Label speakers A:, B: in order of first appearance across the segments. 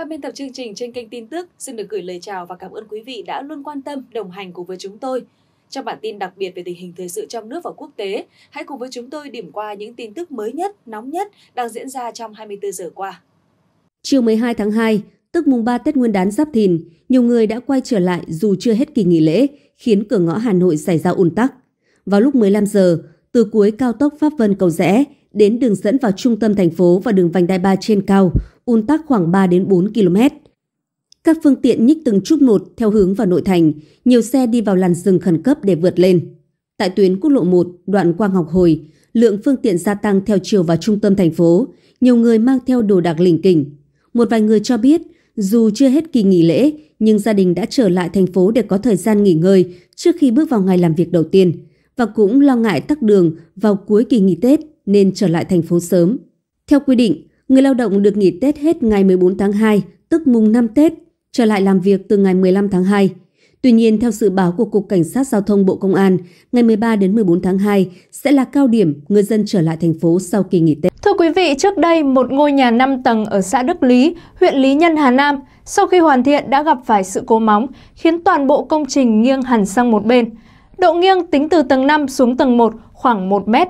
A: Ban biên tập chương trình trên kênh tin tức xin được gửi lời chào và cảm ơn quý vị đã luôn quan tâm, đồng hành cùng với chúng tôi. Trong bản tin đặc biệt về tình hình thời sự trong nước và quốc tế, hãy cùng với chúng tôi điểm qua những tin tức mới nhất, nóng nhất đang diễn ra trong 24 giờ qua.
B: Chiều 12 tháng 2, tức mùng 3 Tết Nguyên đán Giáp Thìn, nhiều người đã quay trở lại dù chưa hết kỳ nghỉ lễ, khiến cửa ngõ Hà Nội xảy ra ùn tắc. Vào lúc 15 giờ, từ cuối cao tốc Pháp Vân Cầu Rẽ đến đường dẫn vào trung tâm thành phố và đường vành đai 3 trên cao, un tắc khoảng 3 đến 4 km. Các phương tiện nhích từng chút một theo hướng vào nội thành, nhiều xe đi vào làn rừng khẩn cấp để vượt lên. Tại tuyến quốc lộ 1, đoạn Quang Ngọc Hồi, lượng phương tiện gia tăng theo chiều vào trung tâm thành phố, nhiều người mang theo đồ đạc lỉnh kỉnh. Một vài người cho biết, dù chưa hết kỳ nghỉ lễ, nhưng gia đình đã trở lại thành phố để có thời gian nghỉ ngơi trước khi bước vào ngày làm việc đầu tiên và cũng lo ngại tắc đường vào cuối kỳ nghỉ Tết nên trở lại thành phố sớm. Theo quy định, Người lao động được nghỉ Tết hết ngày 14 tháng 2, tức mùng 5 Tết, trở lại làm việc từ ngày 15 tháng 2. Tuy nhiên, theo dự báo của Cục Cảnh sát Giao thông Bộ Công an, ngày 13 đến 14 tháng 2 sẽ là cao điểm người dân trở lại thành phố sau kỳ nghỉ Tết. Thưa quý vị, trước đây một ngôi nhà 5 tầng ở xã Đức Lý,
A: huyện Lý Nhân, Hà Nam sau khi hoàn thiện đã gặp phải sự cố móng khiến toàn bộ công trình nghiêng hẳn sang một bên. Độ nghiêng tính từ tầng 5 xuống tầng 1 khoảng 1 mét.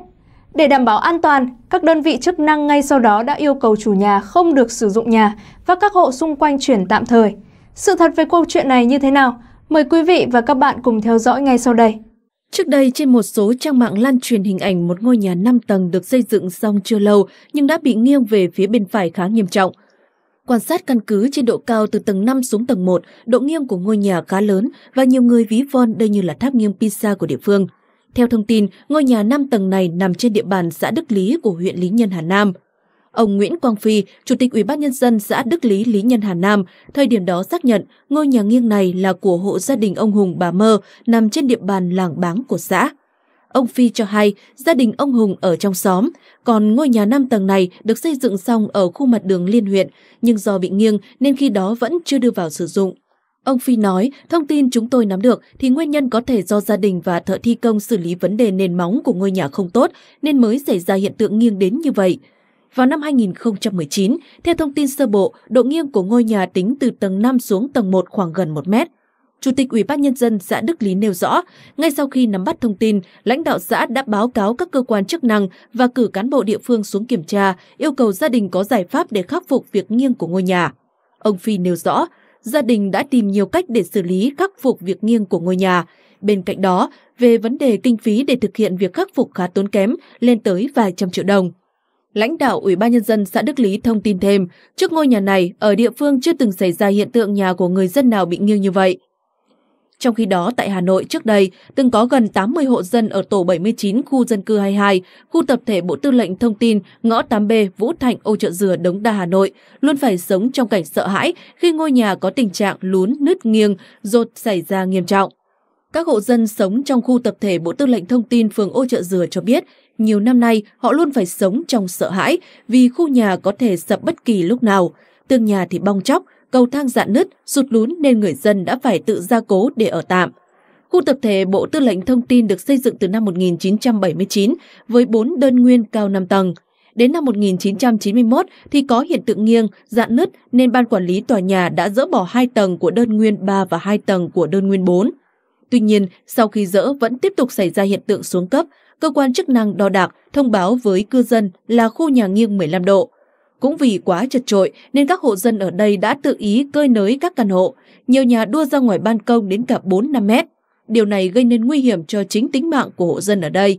A: Để đảm bảo an toàn, các đơn vị chức năng ngay sau đó đã yêu cầu chủ nhà không được sử dụng nhà và các hộ xung quanh chuyển tạm thời. Sự thật về câu chuyện này như thế nào? Mời quý vị và các bạn cùng theo dõi ngay sau đây. Trước đây, trên một số trang mạng lan truyền hình ảnh một ngôi nhà 5 tầng được xây dựng xong chưa lâu nhưng đã bị nghiêng về phía bên phải khá nghiêm trọng. Quan sát căn cứ trên độ cao từ tầng 5 xuống tầng 1, độ nghiêng của ngôi nhà khá lớn và nhiều người ví von đây như là tháp nghiêng Pisa của địa phương – theo thông tin, ngôi nhà 5 tầng này nằm trên địa bàn xã Đức Lý của huyện Lý Nhân Hà Nam. Ông Nguyễn Quang Phi, Chủ tịch Ủy ban Nhân dân xã Đức Lý Lý Nhân Hà Nam, thời điểm đó xác nhận ngôi nhà nghiêng này là của hộ gia đình ông Hùng bà Mơ nằm trên địa bàn làng Báng của xã. Ông Phi cho hay gia đình ông Hùng ở trong xóm, còn ngôi nhà 5 tầng này được xây dựng xong ở khu mặt đường liên huyện, nhưng do bị nghiêng nên khi đó vẫn chưa đưa vào sử dụng. Ông Phi nói, thông tin chúng tôi nắm được thì nguyên nhân có thể do gia đình và thợ thi công xử lý vấn đề nền móng của ngôi nhà không tốt nên mới xảy ra hiện tượng nghiêng đến như vậy. Vào năm 2019, theo thông tin sơ bộ, độ nghiêng của ngôi nhà tính từ tầng 5 xuống tầng 1 khoảng gần 1 mét. Chủ tịch Ủy ban Nhân dân xã Đức Lý nêu rõ, ngay sau khi nắm bắt thông tin, lãnh đạo xã đã báo cáo các cơ quan chức năng và cử cán bộ địa phương xuống kiểm tra, yêu cầu gia đình có giải pháp để khắc phục việc nghiêng của ngôi nhà. Ông Phi nêu rõ, gia đình đã tìm nhiều cách để xử lý khắc phục việc nghiêng của ngôi nhà. Bên cạnh đó, về vấn đề kinh phí để thực hiện việc khắc phục khá tốn kém, lên tới vài trăm triệu đồng. Lãnh đạo Ủy ban Nhân dân xã Đức Lý thông tin thêm, trước ngôi nhà này, ở địa phương chưa từng xảy ra hiện tượng nhà của người dân nào bị nghiêng như vậy. Trong khi đó, tại Hà Nội trước đây, từng có gần 80 hộ dân ở tổ 79 khu dân cư 22, khu tập thể Bộ Tư lệnh Thông tin, ngõ 8B, Vũ Thành, Ô Trợ Dừa, Đống Đa, Hà Nội, luôn phải sống trong cảnh sợ hãi khi ngôi nhà có tình trạng lún, nứt nghiêng, rột xảy ra nghiêm trọng. Các hộ dân sống trong khu tập thể Bộ Tư lệnh Thông tin phường Ô Trợ Dừa cho biết, nhiều năm nay họ luôn phải sống trong sợ hãi vì khu nhà có thể sập bất kỳ lúc nào. Tường nhà thì bong chóc, cầu thang dạn nứt, sụt lún nên người dân đã phải tự gia cố để ở tạm. Khu tập thể Bộ Tư lệnh Thông tin được xây dựng từ năm 1979 với 4 đơn nguyên cao 5 tầng. Đến năm 1991 thì có hiện tượng nghiêng, dạn nứt nên ban quản lý tòa nhà đã dỡ bỏ 2 tầng của đơn nguyên 3 và 2 tầng của đơn nguyên 4. Tuy nhiên, sau khi dỡ vẫn tiếp tục xảy ra hiện tượng xuống cấp, cơ quan chức năng đo đạc thông báo với cư dân là khu nhà nghiêng 15 độ. Cũng vì quá chật trội nên các hộ dân ở đây đã tự ý cơi nới các căn hộ, nhiều nhà đua ra ngoài ban công đến cả 4-5 mét. Điều này gây nên nguy hiểm cho chính tính mạng của hộ dân ở đây.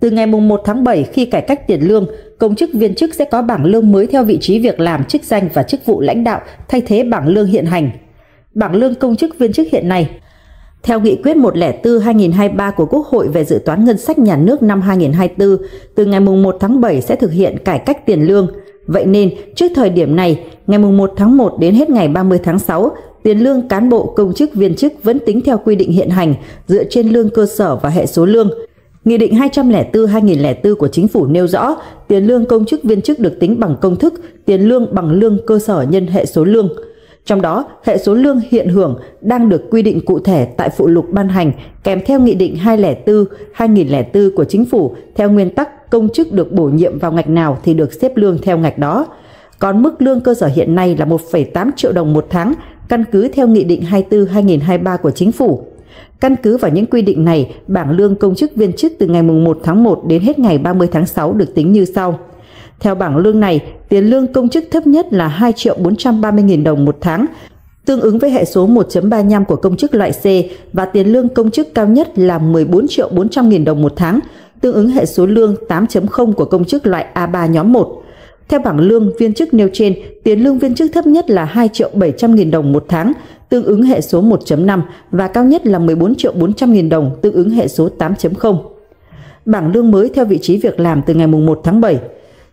C: Từ ngày 1 tháng 7 khi cải cách tiền lương, công chức viên chức sẽ có bảng lương mới theo vị trí việc làm, chức danh và chức vụ lãnh đạo thay thế bảng lương hiện hành. Bảng lương công chức viên chức hiện nay theo nghị quyết 104-2023 của Quốc hội về dự toán ngân sách nhà nước năm 2024, từ ngày 1 tháng 7 sẽ thực hiện cải cách tiền lương. Vậy nên, trước thời điểm này, ngày 1 tháng 1 đến hết ngày 30 tháng 6, tiền lương cán bộ, công chức, viên chức vẫn tính theo quy định hiện hành dựa trên lương cơ sở và hệ số lương. Nghị định 204-2004 của Chính phủ nêu rõ tiền lương công chức viên chức được tính bằng công thức, tiền lương bằng lương cơ sở nhân hệ số lương. Trong đó, hệ số lương hiện hưởng đang được quy định cụ thể tại phụ lục ban hành kèm theo Nghị định 204-2004 của Chính phủ theo nguyên tắc công chức được bổ nhiệm vào ngạch nào thì được xếp lương theo ngạch đó. Còn mức lương cơ sở hiện nay là 1,8 triệu đồng một tháng, căn cứ theo Nghị định 24-2023 của Chính phủ. Căn cứ vào những quy định này, bảng lương công chức viên chức từ ngày 1 tháng 1 đến hết ngày 30 tháng 6 được tính như sau. Theo bảng lương này, tiền lương công chức thấp nhất là 2 triệu 430 nghìn đồng một tháng, tương ứng với hệ số 1.35 của công chức loại C và tiền lương công chức cao nhất là 14 triệu 400 nghìn đồng một tháng, tương ứng hệ số lương 8.0 của công chức loại A3 nhóm 1. Theo bảng lương viên chức nêu trên, tiền lương viên chức thấp nhất là 2 triệu 700 nghìn đồng một tháng, tương ứng hệ số 1.5 và cao nhất là 14 triệu 400 nghìn đồng, tương ứng hệ số 8.0. Bảng lương mới theo vị trí việc làm từ ngày 1 tháng 7.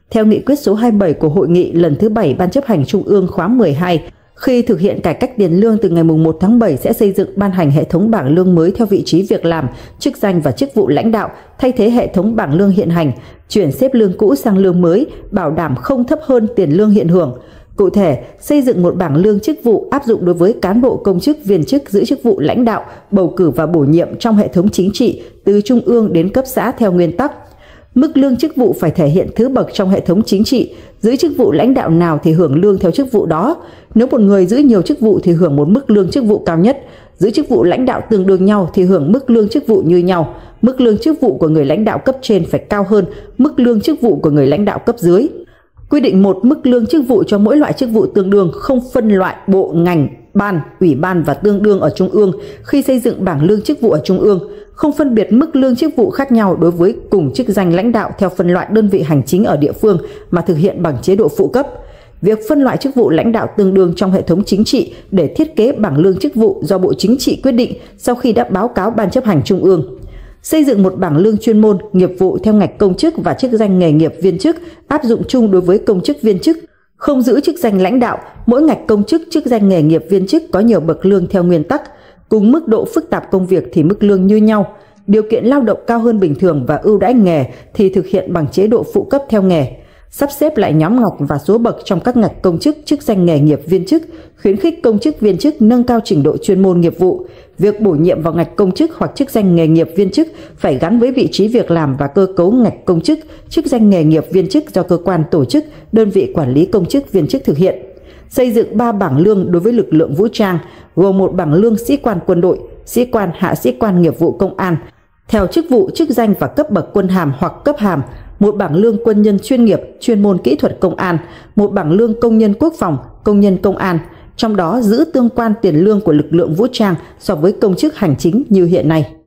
C: Theo nghị quyết số 27 của hội nghị lần thứ 7 Ban chấp hành Trung ương khóa 12, khi thực hiện cải cách tiền lương từ ngày 1 tháng 7 sẽ xây dựng ban hành hệ thống bảng lương mới theo vị trí việc làm, chức danh và chức vụ lãnh đạo, thay thế hệ thống bảng lương hiện hành, chuyển xếp lương cũ sang lương mới, bảo đảm không thấp hơn tiền lương hiện hưởng. Cụ thể, xây dựng một bảng lương chức vụ áp dụng đối với cán bộ công chức viên chức giữ chức vụ lãnh đạo, bầu cử và bổ nhiệm trong hệ thống chính trị từ trung ương đến cấp xã theo nguyên tắc Mức lương chức vụ phải thể hiện thứ bậc trong hệ thống chính trị, giữ chức vụ lãnh đạo nào thì hưởng lương theo chức vụ đó. Nếu một người giữ nhiều chức vụ thì hưởng một mức lương chức vụ cao nhất, giữ chức vụ lãnh đạo tương đương nhau thì hưởng mức lương chức vụ như nhau. Mức lương chức vụ của người lãnh đạo cấp trên phải cao hơn mức lương chức vụ của người lãnh đạo cấp dưới. Quy định một mức lương chức vụ cho mỗi loại chức vụ tương đương không phân loại bộ ngành, ban, ủy ban và tương đương ở trung ương khi xây dựng bảng lương chức vụ ở trung ương không phân biệt mức lương chức vụ khác nhau đối với cùng chức danh lãnh đạo theo phân loại đơn vị hành chính ở địa phương mà thực hiện bằng chế độ phụ cấp. Việc phân loại chức vụ lãnh đạo tương đương trong hệ thống chính trị để thiết kế bảng lương chức vụ do Bộ Chính trị quyết định sau khi đã báo cáo Ban chấp hành Trung ương. Xây dựng một bảng lương chuyên môn, nghiệp vụ theo ngạch công chức và chức danh nghề nghiệp viên chức áp dụng chung đối với công chức viên chức, không giữ chức danh lãnh đạo, mỗi ngạch công chức chức danh nghề nghiệp viên chức có nhiều bậc lương theo nguyên tắc – Cùng mức độ phức tạp công việc thì mức lương như nhau, điều kiện lao động cao hơn bình thường và ưu đãi nghề thì thực hiện bằng chế độ phụ cấp theo nghề. Sắp xếp lại nhóm ngạch và số bậc trong các ngạch công chức, chức danh nghề nghiệp viên chức, khuyến khích công chức viên chức nâng cao trình độ chuyên môn nghiệp vụ. Việc bổ nhiệm vào ngạch công chức hoặc chức danh nghề nghiệp viên chức phải gắn với vị trí việc làm và cơ cấu ngạch công chức, chức danh nghề nghiệp viên chức do cơ quan tổ chức, đơn vị quản lý công chức viên chức thực hiện xây dựng 3 bảng lương đối với lực lượng vũ trang, gồm một bảng lương sĩ quan quân đội, sĩ quan hạ sĩ quan nghiệp vụ công an, theo chức vụ, chức danh và cấp bậc quân hàm hoặc cấp hàm, một bảng lương quân nhân chuyên nghiệp, chuyên môn kỹ thuật công an, một bảng lương công nhân quốc phòng, công nhân công an, trong đó giữ tương quan tiền lương của lực lượng vũ trang so với công chức hành chính như hiện nay.